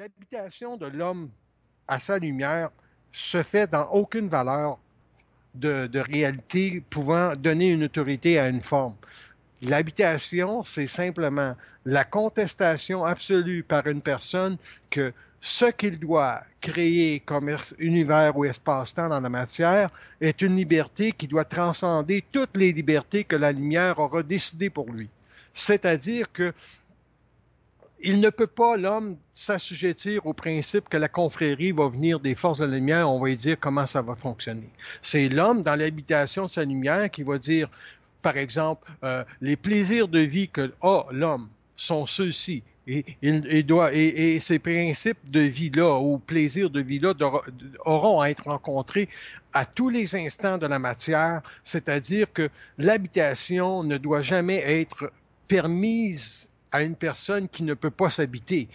l'habitation de l'homme à sa lumière se fait dans aucune valeur de, réalité pouvant donner une autorité à une forme. L'habitation, c'est simplement la contestation absolue par une personne que ce qu'il doit créer comme univers ou espace-temps dans la matière est une liberté qui doit transcender toutes les libertés que la lumière aura décidées pour lui. C'est-à-dire que il ne peut pas, l'homme, s'assujettir au principe que la confrérie va venir des forces de la lumière, on va lui dire comment ça va fonctionner. C'est l'homme, dans l'habitation de sa lumière, qui va dire, par exemple, euh, les plaisirs de vie que a l'homme sont ceux-ci. Et, il, doit, et, ces principes de vie-là ou plaisirs de vie-là auront à être rencontrés à tous les instants de la matière, c'est-à-dire que l'habitation ne doit jamais être permise à une personne qui ne peut pas s'habiter.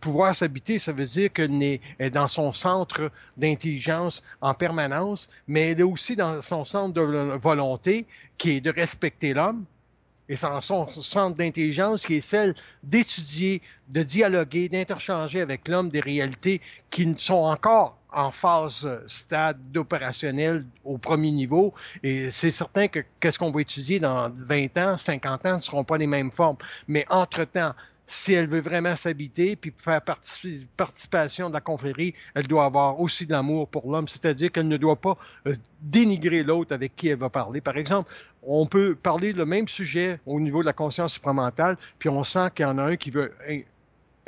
Pouvoir s'habiter, ça veut dire qu'elle est dans son centre d'intelligence en permanence, mais elle est aussi dans son centre de volonté qui est de respecter l'homme, et son centre d'intelligence qui est celle d'étudier, de dialoguer, d'interchanger avec l'homme des réalités qui sont encore en phase euh, stade d'opérationnel au premier niveau. Et c'est certain que qu'est-ce qu'on va étudier dans 20 ans, 50 ans ne seront pas les mêmes formes. Mais entre-temps, si elle veut vraiment s'habiter puis faire participation de la confrérie, elle doit avoir aussi de l'amour pour l'homme, c'est-à-dire qu'elle ne doit pas euh, dénigrer l'autre avec qui elle va parler. Par exemple, on peut parler le même sujet au niveau de la conscience supramentale, puis on sent qu'il y en a un qui veut hein,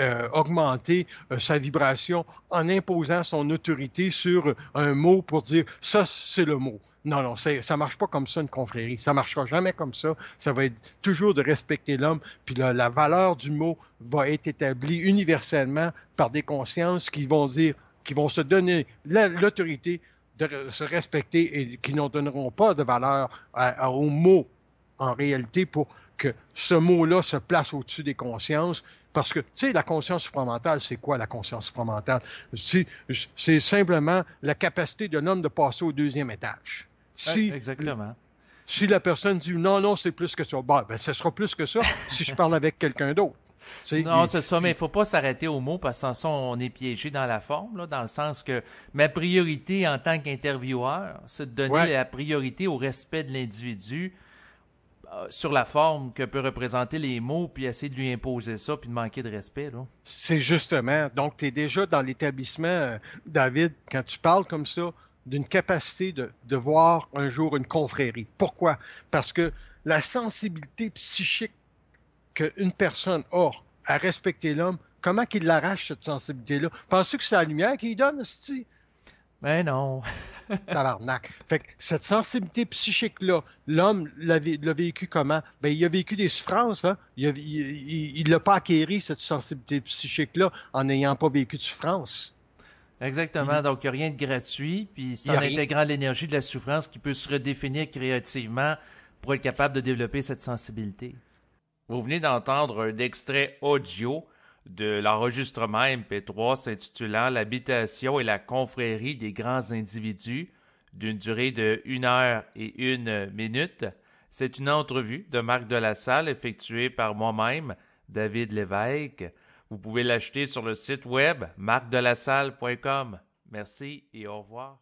euh, augmenter euh, sa vibration en imposant son autorité sur un mot pour dire ça, c'est le mot. Non, non, ça marche pas comme ça une confrérie. Ça marchera jamais comme ça. Ça va être toujours de respecter l'homme. Puis la, la valeur du mot va être établie universellement par des consciences qui vont dire, qui vont se donner l'autorité de se respecter et qui n'en donneront pas de valeur au mot en réalité pour que ce mot-là se place au-dessus des consciences. Parce que, tu sais, la conscience supramentale, c'est quoi la conscience supramentale? C'est simplement la capacité d'un homme de passer au deuxième étage. Si, Exactement. Si la personne dit non, non, c'est plus que ça, ben, ce sera plus que ça si je parle avec quelqu'un d'autre. non, c'est ça, mais il faut pas s'arrêter aux mots parce que sans ça, on est piégé dans la forme, dans le sens que ma priorité en tant qu'intervieweur, c'est de donner la priorité au respect de l'individu euh, sur la forme que peut représenter les mots, puis essayer de lui imposer ça, puis de manquer de respect. C'est justement. Donc, tu es déjà dans l'établissement, euh, David, quand tu parles comme ça, d'une capacité de, voir un jour une confrérie. Pourquoi? Parce que la sensibilité psychique qu'une personne a à respecter l'homme, comment qu'il l'arrache, cette sensibilité-là? Penses-tu que c'est la lumière qu'il donne, cest ben non. Tabarnak. Fait que cette sensibilité psychique-là, l'homme l'a vécu comment? Ben, il a vécu des souffrances, hein? Il ne l'a pas acquéri, cette sensibilité psychique-là, en n'ayant pas vécu de souffrance. Exactement. Donc, il n'y a rien de gratuit. Puis, c'est en intégrant l'énergie de la souffrance qui peut se redéfinir créativement pour être capable de développer cette sensibilité. Vous venez d'entendre un extrait audio de l'enregistrement MP3 s'intitulant L'habitation et la confrérie des grands individus d'une durée de une heure et une minute. C'est une entrevue de Marc de la Salle effectuée par moi-même, David Lévesque. Vous pouvez l'acheter sur le site web marcdelassalle.com. Merci et au revoir.